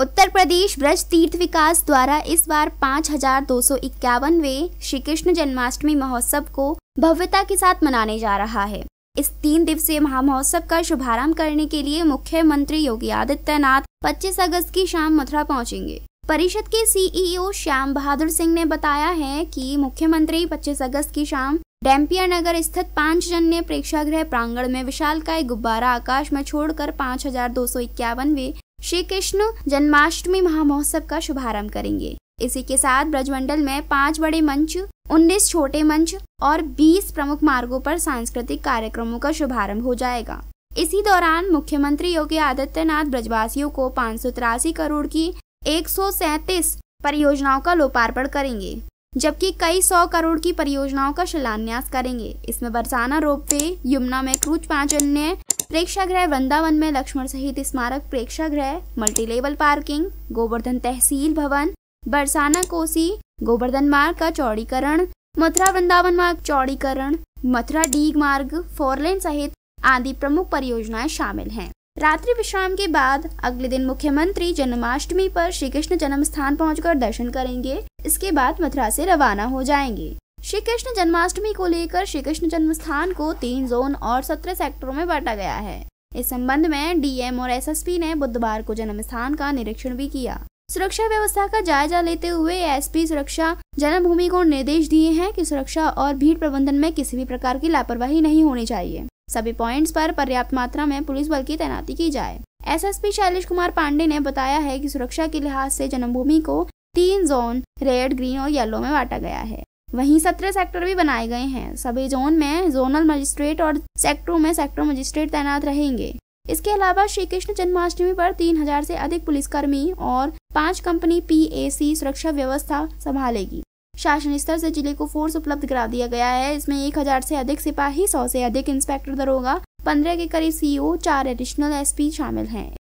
उत्तर प्रदेश ब्रज तीर्थ विकास द्वारा इस बार पाँच हजार दो सौ इक्यावनवे श्री कृष्ण जन्माष्टमी महोत्सव को भव्यता के साथ मनाने जा रहा है इस तीन दिवसीय महामहोत्सव का शुभारंभ करने के लिए मुख्यमंत्री योगी आदित्यनाथ 25 अगस्त की शाम मथुरा पहुंचेंगे परिषद के सीईओ e श्याम बहादुर सिंह ने बताया है कि मुख्यमंत्री 25 अगस्त की शाम डेम्पियर नगर स्थित पांच जन्य प्रेक्षागृह प्रांगण में विशाल का एक गुब्बारा आकाश में छोड़कर पाँच हजार दो सौ इक्यावनवे श्री कृष्ण जन्माष्टमी महामहोत्सव का शुभारंभ करेंगे इसी के साथ ब्रजमंडल में पांच बड़े मंच 19 छोटे मंच और 20 प्रमुख मार्गों पर सांस्कृतिक कार्यक्रमों का शुभारंभ हो जाएगा इसी दौरान मुख्यमंत्री योगी आदित्यनाथ ब्रजवासियों को पाँच करोड़ की एक परियोजनाओं का लोकार्पण करेंगे जबकि कई सौ करोड़ की परियोजनाओं का शिलान्यास करेंगे इसमें बरसाना रोप वे यमुना में क्रूज पांच अन्य प्रेक्षागृह वृंदावन में लक्ष्मण सहित स्मारक प्रेक्षागृह मल्टीलेवल पार्किंग गोवर्धन तहसील भवन बरसाना कोसी गोवर्धन मार्ग का चौड़ीकरण मथुरा वृंदावन मार्ग चौड़ीकरण मथुरा डीग मार्ग फोरलेन सहित आदि प्रमुख परियोजनाएं शामिल हैं रात्रि विश्राम के बाद अगले दिन मुख्यमंत्री जन्माष्टमी पर श्री कृष्ण जन्म स्थान पहुँच दर्शन करेंगे इसके बाद मथुरा से रवाना हो जाएंगे श्री कृष्ण जन्माष्टमी को लेकर श्री कृष्ण जन्म स्थान को तीन जोन और सत्रह सेक्टरों में बांटा गया है इस संबंध में डीएम और एसएसपी ने बुधवार को जन्म स्थान का निरीक्षण भी किया सुरक्षा व्यवस्था का जायजा लेते हुए एसपी सुरक्षा जन्मभूमि को निर्देश दिए हैं कि सुरक्षा और भीड़ प्रबंधन में किसी भी प्रकार की लापरवाही नहीं होनी चाहिए सभी पॉइंट्स पर पर्याप्त मात्रा में पुलिस बल की तैनाती की जाए एसएसपी शैलेश कुमार पांडे ने बताया है कि सुरक्षा के लिहाज से जन्मभूमि को तीन जोन रेड ग्रीन और येलो में बांटा गया है वहीं सत्रह सेक्टर भी बनाए गए हैं सभी जोन में जोनल मजिस्ट्रेट और सेक्टरों में सेक्टर मजिस्ट्रेट तैनात रहेंगे इसके अलावा श्री कृष्ण जन्माष्टमी पर हजार से अधिक पुलिसकर्मी और पांच कंपनी पीएसी सुरक्षा व्यवस्था संभालेगी शासन स्तर से जिले को फोर्स उपलब्ध करा दिया गया है इसमें एक हजार से अधिक सिपाही सौ से अधिक इंस्पेक्टर दरोगा पंद्रह के करीब सीओ चार एडिशनल एसपी शामिल हैं